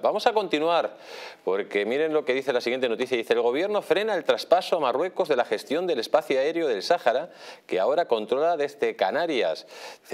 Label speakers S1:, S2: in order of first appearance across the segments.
S1: Vamos a continuar, porque miren lo que dice la siguiente noticia. Dice, el gobierno frena el traspaso a Marruecos de la gestión del espacio aéreo del Sáhara, que ahora controla desde Canarias.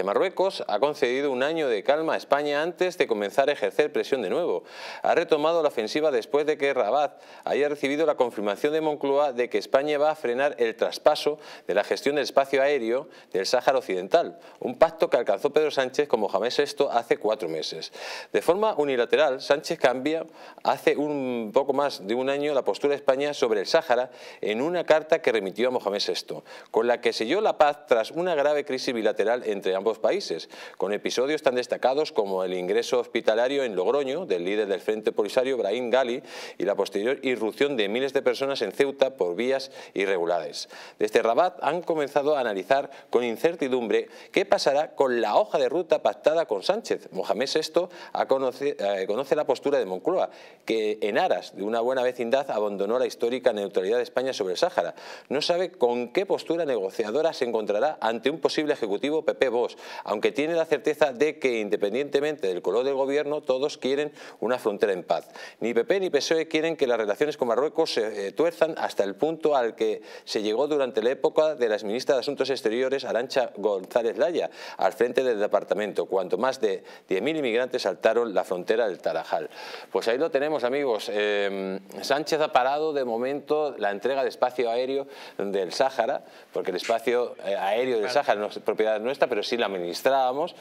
S1: Marruecos ha concedido un año de calma a España antes de comenzar a ejercer presión de nuevo. Ha retomado la ofensiva después de que Rabat haya recibido la confirmación de Moncloa de que España va a frenar el traspaso de la gestión del espacio aéreo del Sáhara Occidental, un pacto que alcanzó Pedro Sánchez con Mohamed VI hace cuatro meses. De forma unilateral, Sánchez cambia hace un poco más de un año la postura de España sobre el Sáhara en una carta que remitió a Mohamed VI, con la que selló la paz tras una grave crisis bilateral entre ambos países, con episodios tan destacados como el ingreso hospitalario en Logroño del líder del Frente Polisario, Brahim Gali, y la posterior irrupción de miles de personas en Ceuta por vías irregulares. Desde Rabat han comenzado a analizar con incertidumbre qué pasará con la hoja de ruta pactada con Sánchez. Mohamed VI conoce, eh, conoce la postura postura de Moncloa, que en aras de una buena vecindad abandonó la histórica neutralidad de España sobre el Sáhara. No sabe con qué postura negociadora se encontrará ante un posible ejecutivo PP Vos, aunque tiene la certeza de que independientemente del color del gobierno todos quieren una frontera en paz. Ni PP ni PSOE quieren que las relaciones con Marruecos se eh, tuerzan hasta el punto al que se llegó durante la época de la ministras de Asuntos Exteriores Arancha González Laya al frente del departamento, cuando más de 10.000 inmigrantes saltaron la frontera del Tarajal. Pues ahí lo tenemos, amigos. Eh, Sánchez ha parado de momento la entrega de espacio aéreo del Sáhara, porque el espacio eh, aéreo del Sáhara no es propiedad nuestra, pero sí la administrábamos.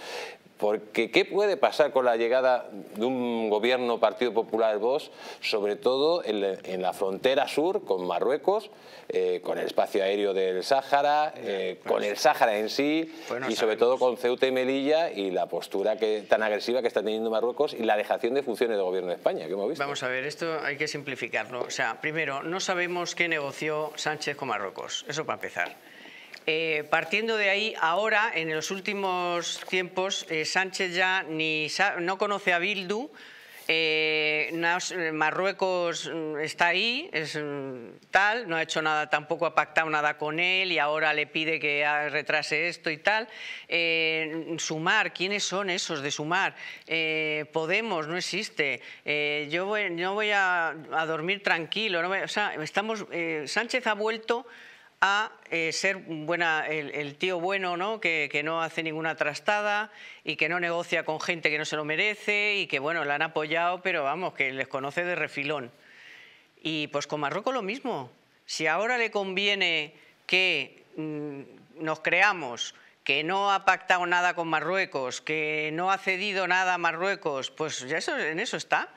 S1: Porque, ¿qué puede pasar con la llegada de un gobierno Partido Popular Vos, sobre todo en, la frontera sur con Marruecos, eh, con el espacio aéreo del Sáhara, pues con el Sáhara en sí, pues y sobre todo con Ceuta y Melilla y la postura tan agresiva que está teniendo Marruecos y la dejación de funciones de gobierno de
S2: España que hemos visto. Vamos a ver, esto hay que simplificarlo. O sea, primero, no sabemos qué negoció Sánchez con Marruecos, eso para empezar. Eh, partiendo de ahí, ahora, en los últimos tiempos, eh, Sánchez ya no conoce a Bildu, eh, Marruecos mm, está ahí, es mm, tal, no ha hecho nada, tampoco ha pactado nada con él y ahora le pide que retrase esto y tal. Eh, sumar, ¿quiénes son esos de sumar? Eh, Podemos no existe. yo voy, no voy a, dormir tranquilo. estamos, Sánchez ha vuelto a eh, ser el, tío bueno, ¿no? Que, no hace ninguna trastada y que no negocia con gente que no se lo merece y que, bueno, la han apoyado, pero vamos, que les conoce de refilón. Y pues con Marruecos lo mismo. Si ahora le conviene que mm, nos creamos que no ha pactado nada con Marruecos, que no ha cedido nada a Marruecos, pues ya eso, en eso está.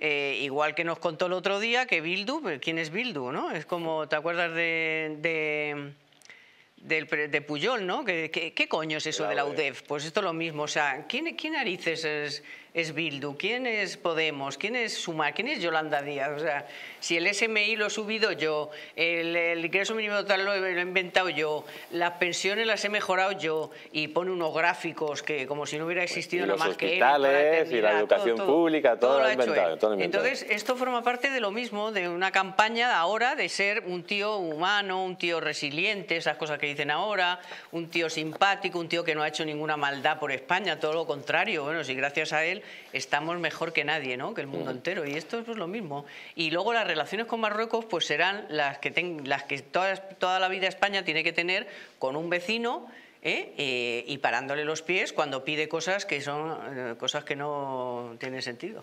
S2: Eh, igual que nos contó el otro día que Bildu, ¿quién es Bildu? ¿no? Es como, ¿te acuerdas de, de Puyol, ¿no? ¿Qué, coño es eso de la UDEF? Pues esto es lo mismo. O sea, ¿quién, quién narices es, es Bildu, quién es Podemos, quién es Sumar, quién es Yolanda Díaz. O sea, si el SMI lo he subido yo, el, ingreso mínimo total lo he, inventado yo, las pensiones las he mejorado yo y pone unos gráficos que como si no hubiera pues existido nada más que los Hospitales y la educación pública, todo, lo, ha hecho Entonces, esto forma parte de lo mismo, de una campaña ahora de ser un tío humano, un tío resiliente, esas cosas que dicen ahora, un tío simpático, un tío que no ha hecho ninguna maldad por España, todo lo contrario. Bueno, si gracias a él estamos mejor que nadie, ¿no? Que el mundo mm. entero. Y esto es lo mismo. Y luego las relaciones con Marruecos pues serán las que, las que toda, toda la vida España tiene que tener con un vecino ¿eh? Eh, y parándole los pies cuando pide cosas que son eh, cosas que no tienen sentido.